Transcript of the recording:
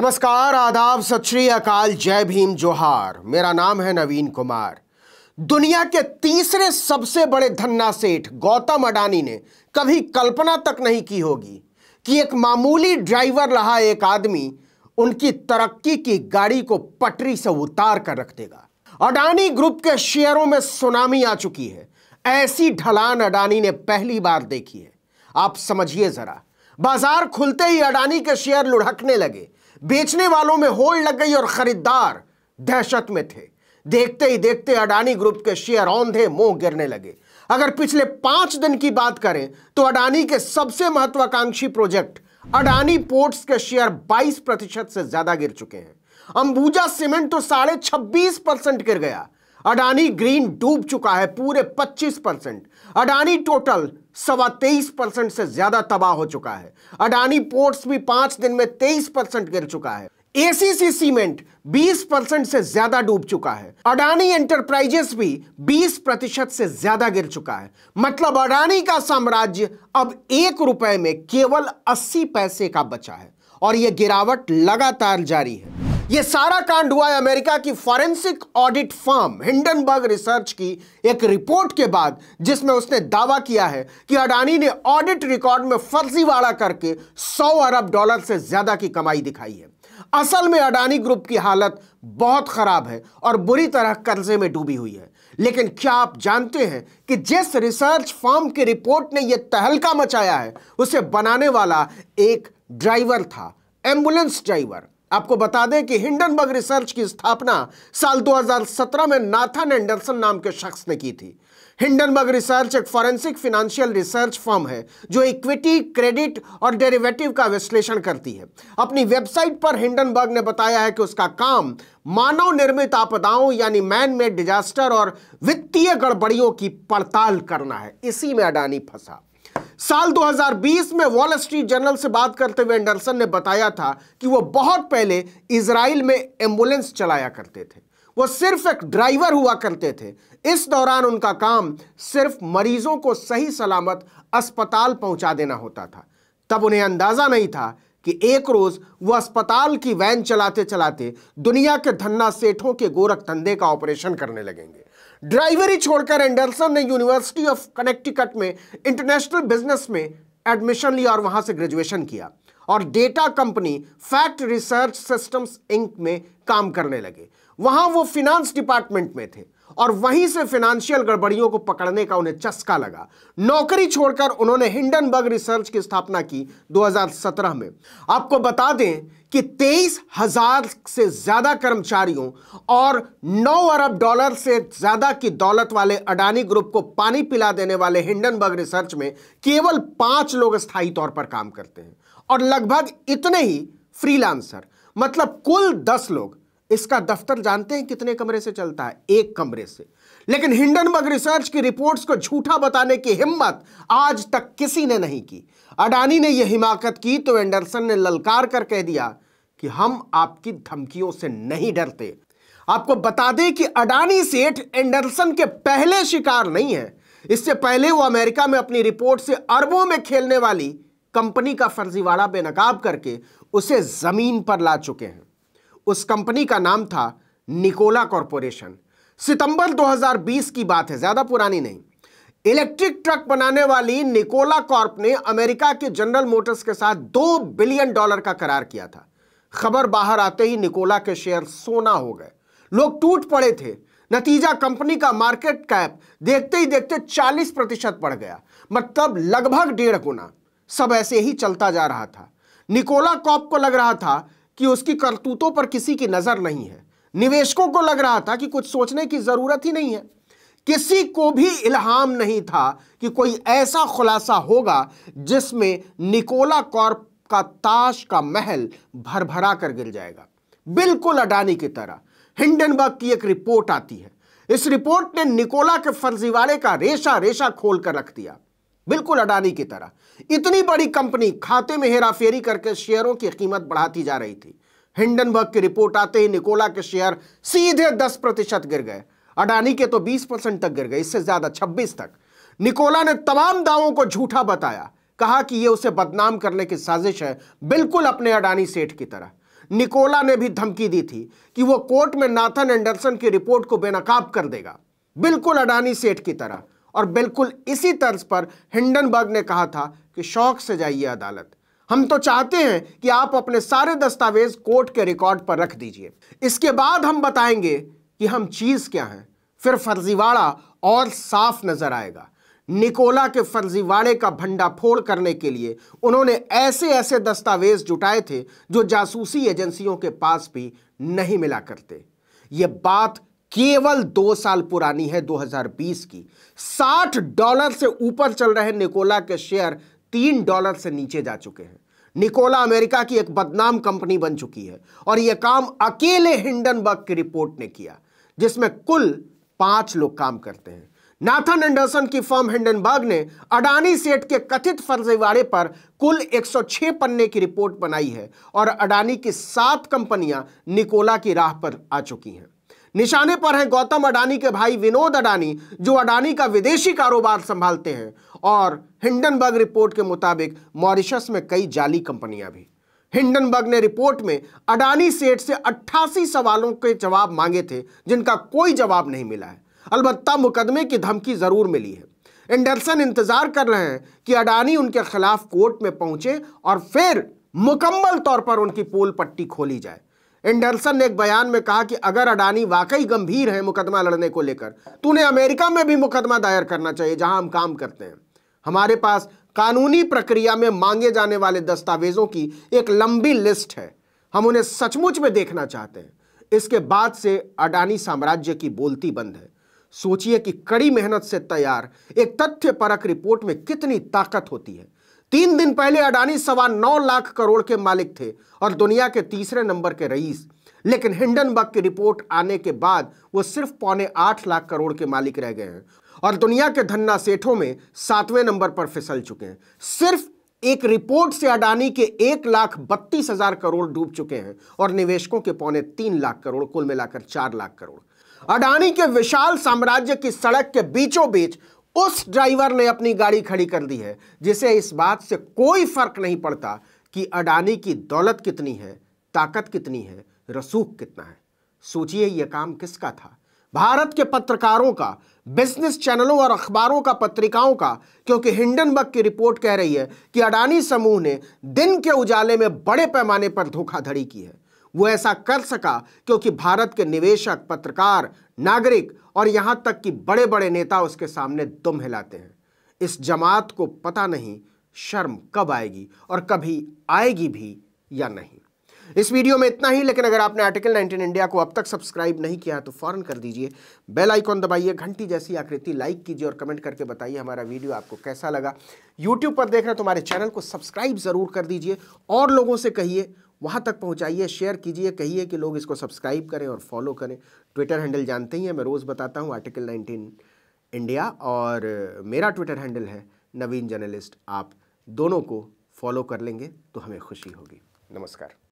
नमस्कार आदाब सत श्री अकाल जय भीम जोहार मेरा नाम है नवीन कुमार दुनिया के तीसरे सबसे बड़े धन्ना सेठ गौतम अडानी ने कभी कल्पना तक नहीं की होगी कि एक मामूली ड्राइवर रहा एक आदमी उनकी तरक्की की गाड़ी को पटरी से उतार कर रख देगा अडानी ग्रुप के शेयरों में सुनामी आ चुकी है ऐसी ढलान अडानी ने पहली बार देखी है आप समझिए जरा बाजार खुलते ही अडानी के शेयर लुढ़कने लगे बेचने वालों में होड़ लग गई और खरीदार दहशत में थे देखते ही देखते अडानी ग्रुप के शेयर औंधे मुंह गिरने लगे अगर पिछले पांच दिन की बात करें तो अडानी के सबसे महत्वाकांक्षी प्रोजेक्ट अडानी पोर्ट्स के शेयर 22 प्रतिशत से ज्यादा गिर चुके हैं अंबुजा सीमेंट तो साढ़े छब्बीस परसेंट गिर गया अडानी ग्रीन डूब चुका है पूरे 25 परसेंट अडानी टोटल सवा तेईस परसेंट से ज्यादा तबाह हो चुका है अडानी पोर्ट्स भी पांच दिन में तेईस परसेंट गिर चुका है एसीसी सीमेंट 20 परसेंट से ज्यादा डूब चुका है अडानी एंटरप्राइजेस भी 20 प्रतिशत से ज्यादा गिर चुका है मतलब अडानी का साम्राज्य अब एक रुपए में केवल 80 पैसे का बचा है और यह गिरावट लगातार जारी है यह सारा कांड हुआ है अमेरिका की forensic audit firm Hindenburg research की एक रिपोर्ट के बाद जिसमें उसने दावा किया है कि अडानी ने ऑडिट रिकॉर्ड में फर्जीवाड़ा करके 100 अरब डॉलर से ज्यादा की कमाई दिखाई है असल में अडानी ग्रुप की हालत बहुत खराब है और बुरी तरह कर्जे में डूबी हुई है लेकिन क्या आप जानते हैं कि जिस रिसर्च फर्म की रिपोर्ट ने यह तहलका मचाया है उसे बनाने वाला एक ड्राइवर था एम्बुलेंस ड्राइवर आपको बता दें कि हिंडनबर्ग रिसर्च की स्थापना साल 2017 में नाथन एंडरसन नाम के शख्स ने की थी हिंडनबर्ग रिसर्च एक फॉरेंसिक फिनेंशियल रिसर्च फर्म है जो इक्विटी क्रेडिट और डेरिवेटिव का विश्लेषण करती है अपनी वेबसाइट पर हिंडनबर्ग ने बताया है कि उसका काम मानव निर्मित आपदाओं यानी मैन मेड डिजास्टर और वित्तीय गड़बड़ियों की पड़ताल करना है इसी में अडानी फंसा साल 2020 में वॉल स्ट्रीट जर्नल से बात करते हुए एंडरसन ने बताया था कि वो बहुत पहले इसराइल में एम्बुलेंस चलाया करते थे वो सिर्फ एक ड्राइवर हुआ करते थे इस दौरान उनका काम सिर्फ मरीजों को सही सलामत अस्पताल पहुंचा देना होता था तब उन्हें अंदाजा नहीं था कि एक रोज वह अस्पताल की वैन चलाते चलाते दुनिया के धन्ना सेठों के गोरख धंधे का ऑपरेशन करने लगेंगे ड्राइवरी छोड़कर एंडरसन ने यूनिवर्सिटी ऑफ कनेक्टिकट में इंटरनेशनल बिजनेस में एडमिशन लिया और वहां से ग्रेजुएशन किया और data company fact research systems Inc में काम करने लगे वहां वो फिनांस डिपार्टमेंट में थे और वहीं से फिनेंशियल गड़बड़ियों को पकड़ने का उन्हें चस्का लगा नौकरी छोड़कर उन्होंने हिंडनबर्ग रिसर्च की स्थापना की 2017 में आपको बता दें कि तेईस हजार से ज्यादा कर्मचारियों और 9 अरब डॉलर से ज्यादा की दौलत वाले अडानी ग्रुप को पानी पिला देने वाले हिंडनबर्ग रिसर्च में केवल पांच लोग स्थायी तौर पर काम करते हैं और लगभग इतने ही फ्रीलांसर मतलब कुल दस लोग इसका दफ्तर जानते हैं कितने कमरे से चलता है एक कमरे से लेकिन हिंडनबर्ग रिसर्च की रिपोर्ट्स को झूठा बताने की हिम्मत आज तक किसी ने नहीं की अडानी ने यह हिमाकत की तो एंडरसन ने ललकार कर कह दिया कि हम आपकी धमकियों से नहीं डरते आपको बता दें कि अडानी सेठ एंडरसन के पहले शिकार नहीं है इससे पहले वो अमेरिका में अपनी रिपोर्ट से अरबों में खेलने वाली कंपनी का फर्जीवाड़ा बेनकाब करके उसे जमीन पर ला चुके हैं उस कंपनी का नाम था निकोला कॉरपोरेशन सितंबर 2020 की बात है ज़्यादा पुरानी नहीं इलेक्ट्रिक ट्रक बनाने वाली निकोला कॉर्प ने अमेरिका के जनरल मोटर्स के साथ दो बिलियन डॉलर का करार किया था खबर बाहर आते ही निकोला के शेयर सोना हो गए लोग टूट पड़े थे नतीजा कंपनी का मार्केट कैप देखते ही देखते 40 प्रतिशत बढ़ गया मतलब लगभग डेढ़ गुना सब ऐसे ही चलता जा रहा था निकोला कॉप को लग रहा था कि उसकी करतूतों पर किसी की नज़र नहीं है निवेशकों को लग रहा था कि कुछ सोचने की ज़रूरत ही नहीं है किसी को भी इल्हाम नहीं था कि कोई ऐसा खुलासा होगा जिसमें निकोला कॉर्प का ताश का महल भरभरा कर गिर जाएगा बिल्कुल अडानी की तरह हिंडनबर्ग की एक रिपोर्ट आती है इस रिपोर्ट ने निकोला के फर्जीवाड़े का रेशा रेशा खोल कर रख दिया बिल्कुल अडानी की तरह इतनी बड़ी कंपनी खाते में हेराफेरी करके शेयरों की कीमत बढ़ाती जा रही थी हिंडनबर्ग की रिपोर्ट आते ही निकोला के शेयर सीधे 10 प्रतिशत गिर गए अडानी के तो 20 परसेंट तक गिर गए इससे ज्यादा 26 तक निकोला ने तमाम दावों को झूठा बताया कहा कि यह उसे बदनाम करने की साजिश है बिल्कुल अपने अडानी सेठ की तरह निकोला ने भी धमकी दी थी कि वह कोर्ट में नाथन एंडरसन की रिपोर्ट को बेनकाब कर देगा बिल्कुल अडानी सेठ की तरह और बिल्कुल इसी तर्ज पर हिंडनबर्ग ने कहा था कि शौक से जाइए अदालत हम तो चाहते हैं कि आप अपने सारे दस्तावेज कोर्ट के रिकॉर्ड पर रख दीजिए इसके बाद हम बताएंगे कि हम चीज क्या हैं फिर फर्जीवाड़ा और साफ नजर आएगा निकोला के फर्जीवाड़े का भंडाफोड़ करने के लिए उन्होंने ऐसे ऐसे दस्तावेज जुटाए थे जो जासूसी एजेंसियों के पास भी नहीं मिला करते ये बात केवल दो साल पुरानी है 2020 की 60 डॉलर से ऊपर चल रहे निकोला के शेयर तीन डॉलर से नीचे जा चुके हैं निकोला अमेरिका की एक बदनाम कंपनी बन चुकी है और यह काम अकेले हिंडनबर्ग की रिपोर्ट ने किया जिसमें कुल पांच लोग काम करते हैं नाथन एंडरसन की फर्म हिंडनबर्ग ने अडानी सेठ के कथित फर्जीवाड़े पर कुल 106 पन्ने की रिपोर्ट बनाई है और अडानी की सात कंपनियां निकोला की राह पर आ चुकी हैं निशाने पर हैं गौतम अडानी के भाई विनोद अडानी जो अडानी का विदेशी कारोबार संभालते हैं और हिंडनबर्ग रिपोर्ट के मुताबिक मॉरिशस में कई जाली कंपनियां भी हिंडनबर्ग ने रिपोर्ट में अडानी सेठ से 88 सवालों के जवाब मांगे थे जिनका कोई जवाब नहीं मिला है अलबत्ता मुकदमे की धमकी जरूर मिली है एंडरसन इंतजार कर रहे हैं कि अडानी उनके खिलाफ कोर्ट में पहुंचे और फिर मुकम्मल तौर पर उनकी पोल पट्टी खोली जाए एंडरसन ने एक बयान में कहा कि अगर अडानी वाकई गंभीर है मुकदमा लड़ने को लेकर तो उन्हें अमेरिका में भी मुकदमा दायर करना चाहिए जहां हम काम करते हैं हमारे पास कानूनी प्रक्रिया में मांगे जाने वाले दस्तावेजों की एक लंबी लिस्ट है हम उन्हें सचमुच में देखना चाहते हैं इसके बाद से अडानी साम्राज्य की बोलती बंद है सोचिए कि कड़ी मेहनत से तैयार एक तथ्य परक रिपोर्ट में कितनी ताकत होती है तीन दिन पहले अडानी सवा नौ लाख करोड़ के मालिक थे और दुनिया के तीसरे नंबर के रईस लेकिन हिंडनबर्ग की रिपोर्ट आने के बाद वो सिर्फ पौने आठ लाख करोड़ के मालिक रह गए हैं और दुनिया के धन्ना सेठों में सातवें नंबर पर फिसल चुके हैं सिर्फ एक रिपोर्ट से अडानी के एक लाख बत्तीस हजार करोड़ डूब चुके हैं और निवेशकों के पौने तीन लाख करोड़ कुल मिलाकर चार लाख करोड़ अडानी के विशाल साम्राज्य की सड़क के बीचों बीच उस ड्राइवर ने अपनी गाड़ी खड़ी कर दी है जिसे इस बात से कोई फर्क नहीं पड़ता कि अडानी की दौलत कितनी है ताकत कितनी है रसूख कितना है सोचिए यह काम किसका था भारत के पत्रकारों का बिजनेस चैनलों और अखबारों का पत्रिकाओं का क्योंकि हिंडनबर्ग की रिपोर्ट कह रही है कि अडानी समूह ने दिन के उजाले में बड़े पैमाने पर धोखाधड़ी की है वो ऐसा कर सका क्योंकि भारत के निवेशक पत्रकार नागरिक और यहां तक कि बड़े बड़े नेता उसके सामने दुम हिलाते हैं इस जमात को पता नहीं शर्म कब आएगी और कभी आएगी भी या नहीं इस वीडियो में इतना ही लेकिन अगर आपने आर्टिकल 19 इंडिया को अब तक सब्सक्राइब नहीं किया तो फौरन कर दीजिए बेल आइकॉन दबाइए घंटी जैसी आकृति लाइक कीजिए और कमेंट करके बताइए हमारा वीडियो आपको कैसा लगा यूट्यूब पर देख रहे तुम्हारे तो हमारे चैनल को सब्सक्राइब ज़रूर कर दीजिए और लोगों से कहिए वहाँ तक पहुँचाइए शेयर कीजिए कहिए कि लोग इसको सब्सक्राइब करें और फॉलो करें ट्विटर हैंडल जानते ही हैं मैं रोज़ बताता हूँ आर्टिकल नाइनटीन इंडिया और मेरा ट्विटर हैंडल है नवीन जर्नलिस्ट आप दोनों को फॉलो कर लेंगे तो हमें खुशी होगी नमस्कार